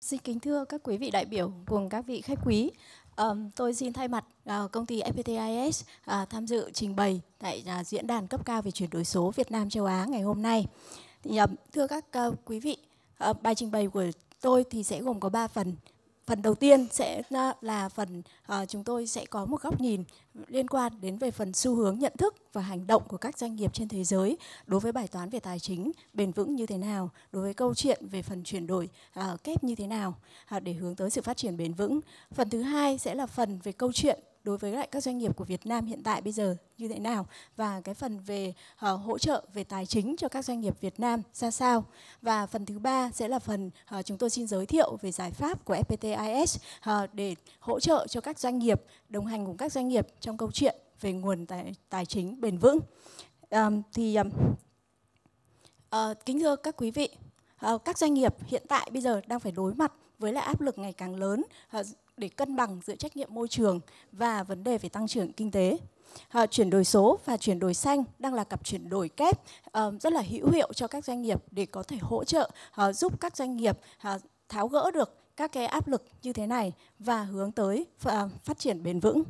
Xin kính thưa các quý vị đại biểu cùng các vị khách quý, um, tôi xin thay mặt uh, công ty FPTIS uh, à, tham dự trình bày tại uh, diễn đàn cấp cao về chuyển đổi số Việt Nam châu Á ngày hôm nay. Thì, uh, thưa các uh, quý vị, uh, bài trình bày của tôi thì sẽ gồm có 3 phần phần đầu tiên sẽ là phần ờ, chúng tôi sẽ có một góc nhìn liên quan đến về phần xu hướng nhận thức và hành động của các doanh nghiệp trên thế giới đối với bài toán về tài chính bền vững như thế nào đối với câu chuyện về phần chuyển đổi ờ, kép như thế nào à, để hướng tới sự phát triển bền vững phần thứ hai sẽ là phần về câu chuyện đối với lại các doanh nghiệp của Việt Nam hiện tại bây giờ như thế nào và cái phần về uh, hỗ trợ về tài chính cho các doanh nghiệp Việt Nam ra sao. Và phần thứ ba sẽ là phần uh, chúng tôi xin giới thiệu về giải pháp của FPTIS uh, ờ, để hỗ trợ cho các doanh nghiệp, đồng hành cùng các doanh nghiệp trong câu chuyện về nguồn tài, tài chính bền vững. Um, thì um, uh, kính thưa các quý vị, uh, các doanh nghiệp hiện tại bây giờ đang phải đối mặt với lại áp lực ngày càng lớn uh, để cân bằng giữa trách nhiệm môi trường và vấn đề về tăng trưởng kinh tế. À, chuyển đổi số và chuyển đổi xanh đang là cặp chuyển đổi kép um, rất là hữu hiệu cho các doanh nghiệp để có thể hỗ trợ uh, giúp các doanh nghiệp uh, tháo gỡ được các cái áp lực như thế này và hướng tới uh, phát triển bền vững.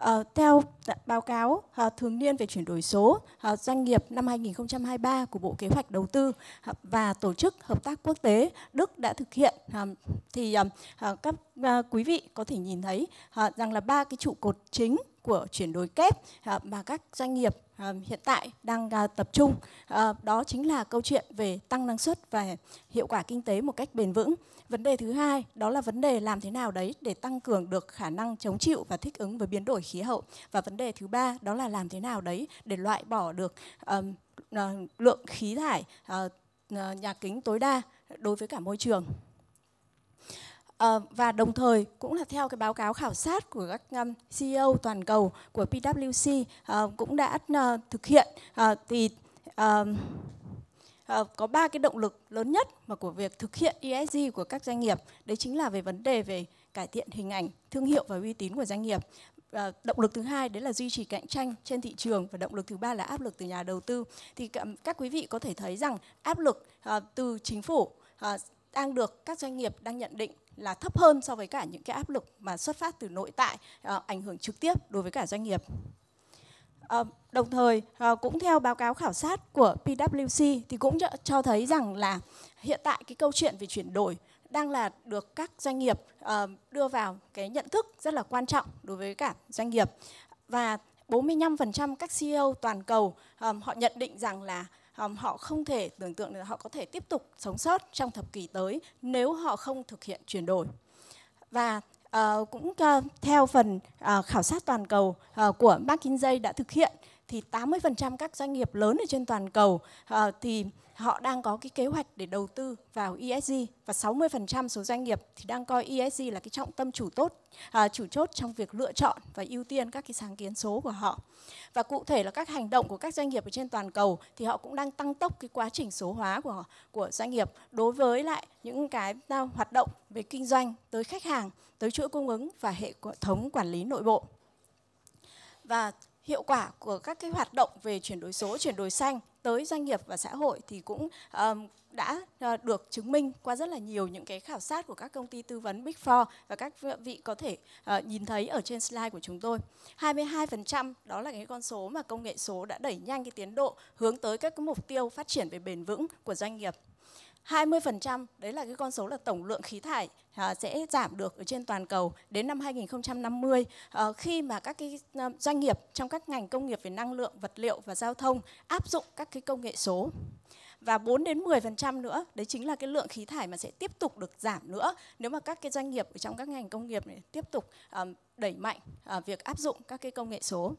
À, theo báo cáo à, thường niên về chuyển đổi số à, doanh nghiệp năm 2023 của Bộ Kế hoạch Đầu tư à, và Tổ chức Hợp tác Quốc tế Đức đã thực hiện à, thì à, các à, quý vị có thể nhìn thấy à, rằng là ba cái trụ cột chính của chuyển đổi kép à, mà các doanh nghiệp à, hiện tại đang à, tập trung đó chính là câu chuyện về tăng năng suất và hiệu quả kinh tế một cách bền vững vấn đề thứ hai đó là vấn đề làm thế nào đấy để tăng cường được khả năng chống chịu và thích ứng với biến đổi khí hậu và vấn đề thứ ba đó là làm thế nào đấy để loại bỏ được lượng khí thải nhà kính tối đa đối với cả môi trường Ờ, và đồng thời cũng là theo cái báo cáo khảo sát của các um, CEO toàn cầu của PwC uh, ờ, cũng đã uh, thực hiện uh, thì uh, uh, có ba cái động lực lớn nhất mà của việc thực hiện ESG của các doanh nghiệp đấy chính là về vấn đề về cải thiện hình ảnh thương hiệu và uy tín của doanh nghiệp À, động lực thứ hai đấy là duy trì cạnh tranh trên thị trường và động lực thứ ba là áp lực từ nhà đầu tư thì các quý vị có thể thấy rằng áp lực à, từ chính phủ à, đang được các doanh nghiệp đang nhận định là thấp hơn so với cả những cái áp lực mà xuất phát từ nội tại à, ảnh hưởng trực tiếp đối với cả doanh nghiệp. À, đồng thời à, cũng theo báo cáo khảo sát của PwC thì cũng cho thấy rằng là hiện tại cái câu chuyện về chuyển đổi đang là được các doanh nghiệp à, đưa vào cái nhận thức rất là quan trọng đối với cả doanh nghiệp và 45% các CEO toàn cầu um, họ nhận định rằng là họ không thể tưởng tượng là họ có thể tiếp tục sống sót trong thập kỷ tới nếu họ không thực hiện chuyển đổi. Và ờ, cũng ờ, theo phần ờ, khảo sát toàn cầu uh, của McKinsey đã thực hiện thì 80% các doanh nghiệp lớn ở trên toàn cầu uh, thì họ đang có cái kế hoạch để đầu tư vào ESG và 60% số doanh nghiệp thì đang coi ESG là cái trọng tâm chủ tốt à, chủ chốt trong việc lựa chọn và ưu tiên các cái sáng kiến số của họ. Và cụ thể là các hành động của các doanh nghiệp ở trên toàn cầu thì họ cũng đang tăng tốc cái quá trình số hóa của của doanh nghiệp đối với lại những cái à, hoạt động về kinh doanh tới khách hàng, tới chuỗi cung ứng và hệ thống quản lý nội bộ. Và hiệu quả của các cái hoạt động về chuyển đổi số, chuyển đổi xanh tới doanh nghiệp và xã hội thì cũng um, đã uh, được chứng minh qua rất là nhiều những cái khảo sát của các công ty tư vấn Big Four và các vị có thể uh, nhìn thấy ở trên slide của chúng tôi. 22% đó là cái con số mà công nghệ số đã đẩy nhanh cái tiến độ hướng tới các cái mục tiêu phát triển về bền vững của doanh nghiệp. 20% đấy là cái con số là tổng lượng khí thải à, sẽ giảm được ở trên toàn cầu đến năm 2050 à, ờ, khi mà các cái ờ, doanh nghiệp trong các ngành công nghiệp về năng lượng, vật liệu và giao thông áp dụng các cái công nghệ số. Và 4 đến 10% nữa, đấy chính là cái lượng khí thải mà sẽ tiếp tục được giảm nữa nếu mà các cái doanh nghiệp ở trong các ngành công nghiệp này tiếp tục à, đẩy mạnh à, việc áp dụng các cái công nghệ số.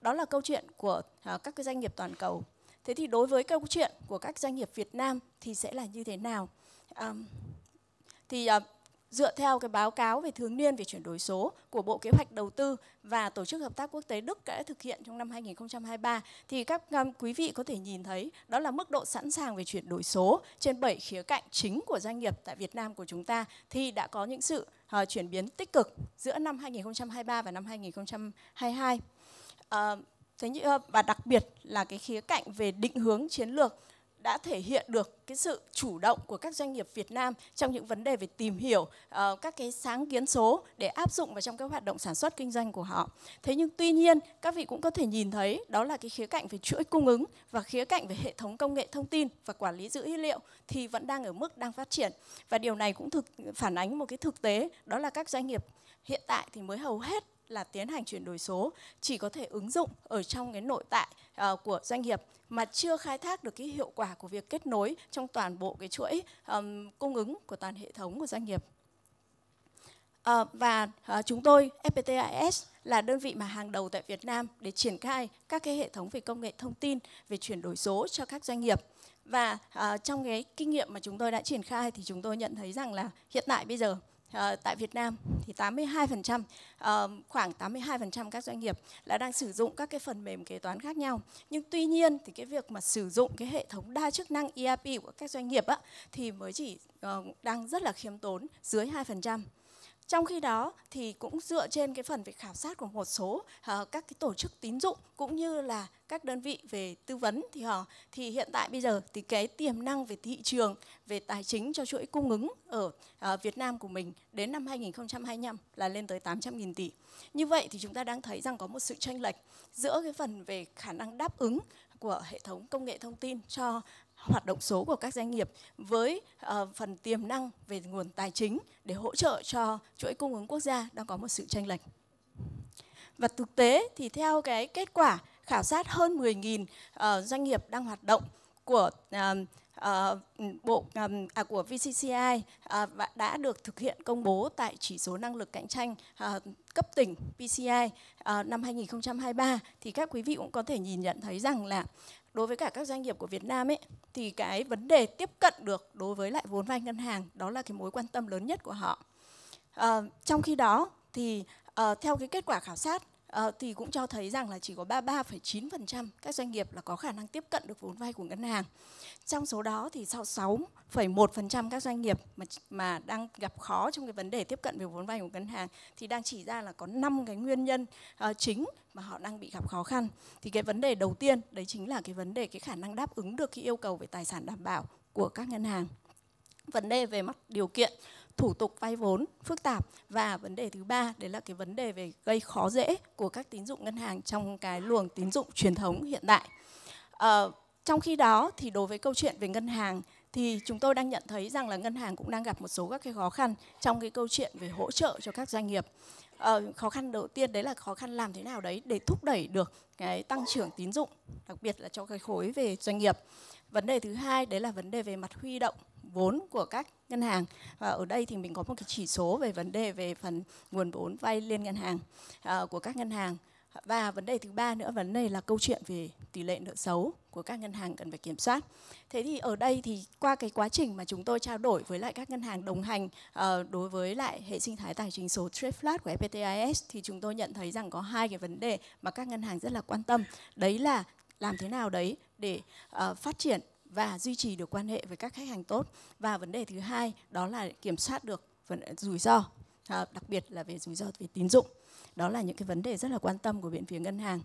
Đó là câu chuyện của à, các cái doanh nghiệp toàn cầu Thế thì đối với câu chuyện của các doanh nghiệp Việt Nam thì sẽ là như thế nào? À, thì à, dựa theo cái báo cáo về thường niên về chuyển đổi số của Bộ Kế hoạch Đầu tư và Tổ chức Hợp tác Quốc tế Đức đã thực hiện trong năm 2023 thì các um, quý vị có thể nhìn thấy đó là mức độ sẵn sàng về chuyển đổi số trên 7 khía cạnh chính của doanh nghiệp tại Việt Nam của chúng ta thì đã có những sự uh, chuyển biến tích cực giữa năm 2023 và năm 2022. Uh, Thế như, ờ, và đặc biệt là cái khía cạnh về định hướng chiến lược đã thể hiện được cái sự chủ động của các doanh nghiệp Việt Nam trong những vấn đề về tìm hiểu uh, các cái sáng kiến số để áp dụng vào trong các hoạt động sản xuất kinh doanh của họ. Thế nhưng tuy nhiên các vị cũng có thể nhìn thấy đó là cái khía cạnh về chuỗi cung ứng và khía cạnh về hệ thống công nghệ thông tin và quản lý dữ liệu thì vẫn đang ở mức đang phát triển và điều này cũng thực phản ánh một cái thực tế đó là các doanh nghiệp hiện tại thì mới hầu hết là tiến hành chuyển đổi số chỉ có thể ứng dụng ở trong cái nội tại uh, của doanh nghiệp mà chưa khai thác được cái hiệu quả của việc kết nối trong toàn bộ cái chuỗi um, cung ứng của toàn hệ thống của doanh nghiệp. Uh, và uh, chúng tôi FPTIS là đơn vị mà hàng đầu tại Việt Nam để triển khai các cái hệ thống về công nghệ thông tin về chuyển đổi số cho các doanh nghiệp và uh, trong cái kinh nghiệm mà chúng tôi đã triển khai thì chúng tôi nhận thấy rằng là hiện tại bây giờ Ờ, tại Việt Nam thì 82% uh, ờ, khoảng 82% các doanh nghiệp là đang sử dụng các cái phần mềm kế toán khác nhau. Nhưng tuy nhiên thì cái việc mà sử dụng cái hệ thống đa chức năng ERP của các doanh nghiệp á, thì mới chỉ uh, đang rất là khiêm tốn dưới 2%. Trong khi đó thì cũng dựa trên cái phần về khảo sát của một số uh, các cái tổ chức tín dụng cũng như là các đơn vị về tư vấn thì họ thì hiện tại bây giờ thì cái tiềm năng về thị trường về tài chính cho chuỗi cung ứng ở uh, Việt Nam của mình đến năm 2025 là lên tới 800.000 tỷ. Như vậy thì chúng ta đang thấy rằng có một sự chênh lệch giữa cái phần về khả năng đáp ứng của hệ thống công nghệ thông tin cho hoạt động số của các doanh nghiệp với uh, phần tiềm năng về nguồn tài chính để hỗ trợ cho chuỗi cung ứng quốc gia đang có một sự tranh lệch. Và thực tế thì theo cái kết quả khảo sát hơn 10.000 uh, ờ, doanh nghiệp đang hoạt động của uh, Ờ, bộ à, của VCCI uh, ờ, đã được thực hiện công bố tại chỉ số năng lực cạnh tranh uh, cấp tỉnh PCI uh, năm 2023 thì các quý vị cũng có thể nhìn nhận thấy rằng là đối với cả các doanh nghiệp của Việt Nam ấy thì cái vấn đề tiếp cận được đối với lại vốn vay ngân hàng đó là cái mối quan tâm lớn nhất của họ. Uh, trong khi đó thì uh, theo cái kết quả khảo sát Ờ, thì cũng cho thấy rằng là chỉ có 33,9% các doanh nghiệp là có khả năng tiếp cận được vốn vay của ngân hàng. Trong số đó thì sau 6,1% các doanh nghiệp mà mà đang gặp khó trong cái vấn đề tiếp cận về vốn vay của ngân hàng thì đang chỉ ra là có 5 cái nguyên nhân ờ, chính mà họ đang bị gặp khó khăn. Thì cái vấn đề đầu tiên đấy chính là cái vấn đề cái khả năng đáp ứng được cái yêu cầu về tài sản đảm bảo của các ngân hàng vấn đề về mặt điều kiện thủ tục vay vốn phức tạp và vấn đề thứ ba đấy là cái vấn đề về gây khó dễ của các tín dụng ngân hàng trong cái luồng tín dụng truyền thống hiện tại. À, ờ, trong khi đó thì đối với câu chuyện về ngân hàng thì chúng tôi đang nhận thấy rằng là ngân hàng cũng đang gặp một số các cái khó khăn trong cái câu chuyện về hỗ trợ cho các doanh nghiệp. Ờ, khó khăn đầu tiên đấy là khó khăn làm thế nào đấy để thúc đẩy được cái tăng trưởng tín dụng, đặc biệt là cho cái khối về doanh nghiệp. Vấn đề thứ hai đấy là vấn đề về mặt huy động vốn của các ngân hàng và ở đây thì mình có một cái chỉ số về vấn đề về phần nguồn vốn vay liên ngân hàng uh, của các ngân hàng và vấn đề thứ ba nữa vấn đề là câu chuyện về tỷ lệ nợ xấu của các ngân hàng cần phải kiểm soát. Thế thì ở đây thì qua cái quá trình mà chúng tôi trao đổi với lại các ngân hàng đồng hành uh, đối với lại hệ sinh thái tài chính số TradeFlat của FPTIS thì chúng tôi nhận thấy rằng có hai cái vấn đề mà các ngân hàng rất là quan tâm. Đấy là làm thế nào đấy để uh, phát triển và duy trì được quan hệ với các khách hàng tốt và vấn đề thứ hai đó là kiểm soát được rủi ro ờ, đặc biệt là về rủi ro về tín dụng đó là những cái vấn đề rất là quan tâm của viện phía ngân hàng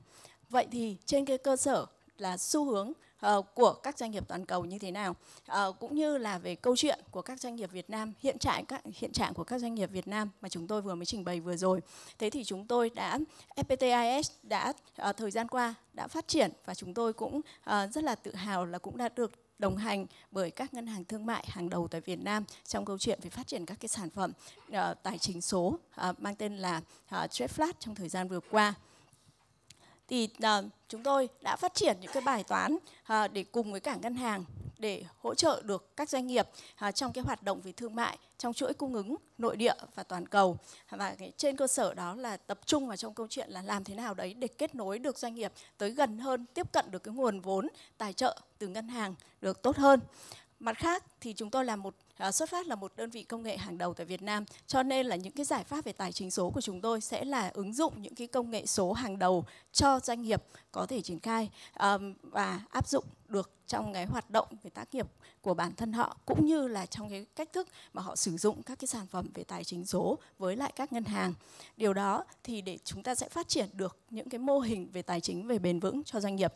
vậy thì trên cái cơ sở là xu hướng Ờ, của các doanh nghiệp toàn cầu như thế nào ờ, cũng như là về câu chuyện của các doanh nghiệp Việt Nam hiện trạng các hiện trạng của các doanh nghiệp Việt Nam mà chúng tôi vừa mới trình bày vừa rồi thế thì chúng tôi đã FPTIS đã ờ, thời gian qua đã phát triển và chúng tôi cũng rất là tự hào là cũng đã được đồng hành bởi các ngân hàng thương mại hàng đầu tại Việt Nam trong câu chuyện về phát triển các cái sản phẩm uh, tài chính số uh, mang tên là uh, TradeFlat trong thời gian vừa qua thì à, chúng tôi đã phát triển những cái bài toán à, để cùng với cả ngân hàng để hỗ trợ được các doanh nghiệp à, trong cái hoạt động về thương mại trong chuỗi cung ứng nội địa và toàn cầu và cái, trên cơ sở đó là tập trung vào trong câu chuyện là làm thế nào đấy để kết nối được doanh nghiệp tới gần hơn tiếp cận được cái nguồn vốn tài trợ từ ngân hàng được tốt hơn Mặt khác thì chúng tôi là một à, xuất phát là một đơn vị công nghệ hàng đầu tại Việt Nam, cho nên là những cái giải pháp về tài chính số của chúng tôi sẽ là ứng dụng những cái công nghệ số hàng đầu cho doanh nghiệp có thể triển khai và áp dụng được trong cái hoạt động về tác nghiệp của bản thân họ cũng như là trong cái cách thức mà họ sử dụng các cái sản phẩm về tài chính số với lại các ngân hàng. Điều đó thì để chúng ta sẽ phát triển được những cái mô hình về tài chính về bền vững cho doanh nghiệp.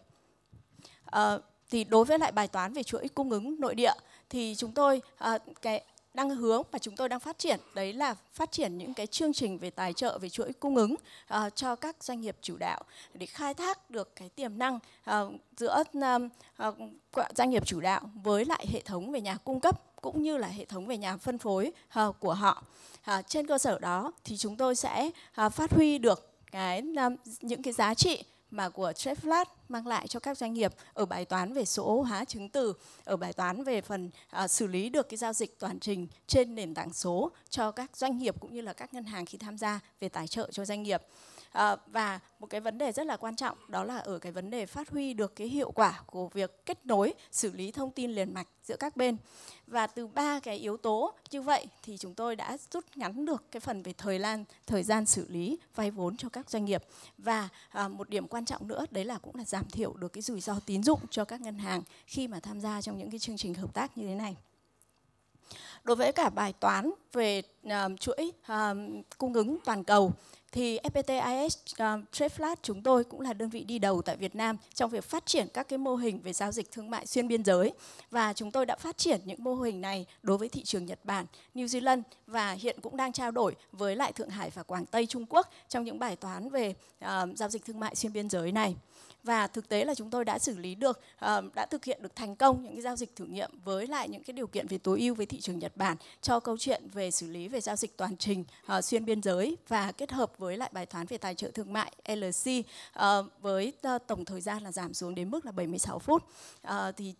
Ờ, thì đối với lại bài toán về chuỗi cung ứng nội địa thì chúng tôi à, cái đang hướng và chúng tôi đang phát triển đấy là phát triển những cái chương trình về tài trợ về chuỗi cung ứng à, cho các doanh nghiệp chủ đạo để khai thác được cái tiềm năng à, giữa à, à doanh nghiệp chủ đạo với lại hệ thống về nhà cung cấp cũng như là hệ thống về nhà phân phối à, của họ à, trên cơ sở đó thì chúng tôi sẽ à, phát huy được cái à, những cái giá trị mà của Jeff Flat mang lại cho các doanh nghiệp ở bài toán về số hóa chứng từ, ở bài toán về phần à, xử lý được cái giao dịch toàn trình trên nền tảng số cho các doanh nghiệp cũng như là các ngân hàng khi tham gia về tài trợ cho doanh nghiệp à, và một cái vấn đề rất là quan trọng đó là ở cái vấn đề phát huy được cái hiệu quả của việc kết nối xử lý thông tin liền mạch giữa các bên và từ ba cái yếu tố như vậy thì chúng tôi đã rút ngắn được cái phần về thời gian thời gian xử lý vay vốn cho các doanh nghiệp và à, một điểm quan trọng nữa đấy là cũng là giảm thiểu được cái rủi ro tín dụng cho các ngân hàng khi mà tham gia trong những cái chương trình hợp tác như thế này Đối với cả bài toán về uh, chuỗi uh, cung ứng toàn cầu thì FPTIS IS TradeFlat chúng tôi cũng là đơn vị đi đầu tại Việt Nam trong việc phát triển các cái mô hình về giao dịch thương mại xuyên biên giới và chúng tôi đã phát triển những mô hình này đối với thị trường Nhật Bản, New Zealand và hiện cũng đang trao đổi với lại Thượng Hải và Quảng Tây Trung Quốc trong những bài toán về uh, giao dịch thương mại xuyên biên giới này và thực tế là chúng tôi đã xử lý được ờ, đã thực hiện được thành công những cái giao dịch thử nghiệm với lại những cái điều kiện về tối ưu với thị trường Nhật Bản cho câu chuyện về xử lý về giao dịch toàn trình ờ, xuyên biên giới và kết hợp với lại bài toán về tài trợ thương mại LC uh, ờ, với tổng thời gian là giảm xuống đến mức là 76 phút thì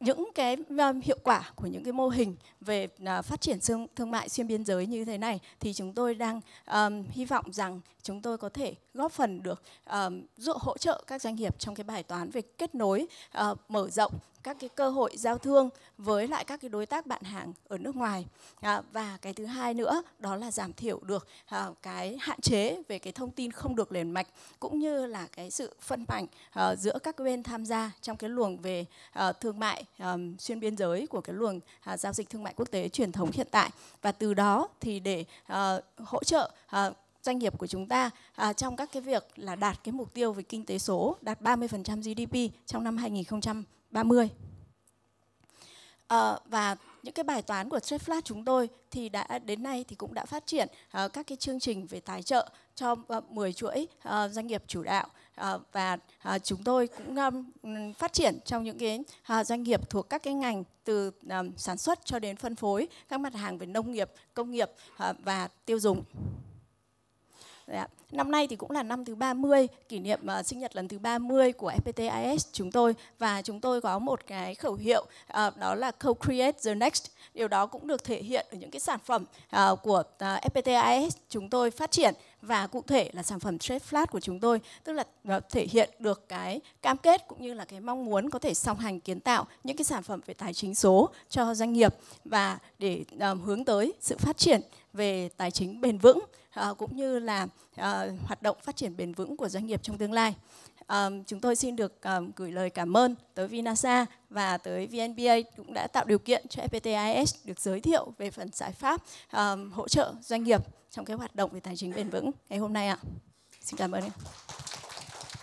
những cái um, hiệu quả của những cái mô hình về à, phát triển thương, mại xuyên biên giới như thế này thì chúng tôi đang um, hy vọng rằng chúng tôi có thể góp phần được um, hỗ trợ các doanh nghiệp trong cái bài toán về kết nối uh, mở rộng các cái cơ hội giao thương với lại các cái đối tác bạn hàng ở nước ngoài à, và cái thứ hai nữa đó là giảm thiểu được à, cái hạn chế về cái thông tin không được liền mạch cũng như là cái sự phân mảnh à, ờ, giữa các bên tham gia trong cái luồng về à, thương mại tại um, xuyên biên giới của cái luồng uh, giao dịch thương mại quốc tế truyền thống hiện tại và từ đó thì để uh, hỗ trợ uh, doanh nghiệp của chúng ta à, trong các cái việc là đạt cái mục tiêu về kinh tế số đạt 30% GDP trong năm 2030. À, ờ, và những cái bài toán của TradeFlash chúng tôi thì đã đến nay thì cũng đã phát triển uh, các cái chương trình về tài trợ cho uh, 10 chuỗi uh, doanh nghiệp chủ đạo Ờ, và ờ, chúng tôi cũng phát triển trong những cái ờ, doanh nghiệp thuộc các cái ngành từ sản xuất cho đến phân phối các mặt hàng về nông nghiệp, công nghiệp và tiêu dùng. Đấy dạ. Năm nay thì cũng là năm thứ 30, kỷ niệm uh, sinh nhật lần thứ 30 của FPTIS chúng tôi và chúng tôi có một cái khẩu hiệu uh, đó là co-create the next. Điều đó cũng được thể hiện ở những cái sản phẩm uh, của uh, FPT chúng tôi phát triển và cụ thể là sản phẩm Trade Flat của chúng tôi, tức là thể hiện được cái cam kết cũng như là cái mong muốn có thể song hành kiến tạo những cái sản phẩm về tài chính số cho doanh nghiệp và để uh, hướng tới sự phát triển về tài chính bền vững uh, cũng như là uh, hoạt động phát triển bền vững của doanh nghiệp trong tương lai. Um, chúng tôi xin được um, gửi lời cảm ơn tới Vinasa và tới VNBA cũng đã tạo điều kiện cho FPTIS được giới thiệu về phần giải pháp um, hỗ trợ doanh nghiệp trong cái hoạt động về tài chính bền vững ngày hôm nay ạ. Xin cảm ơn. Em.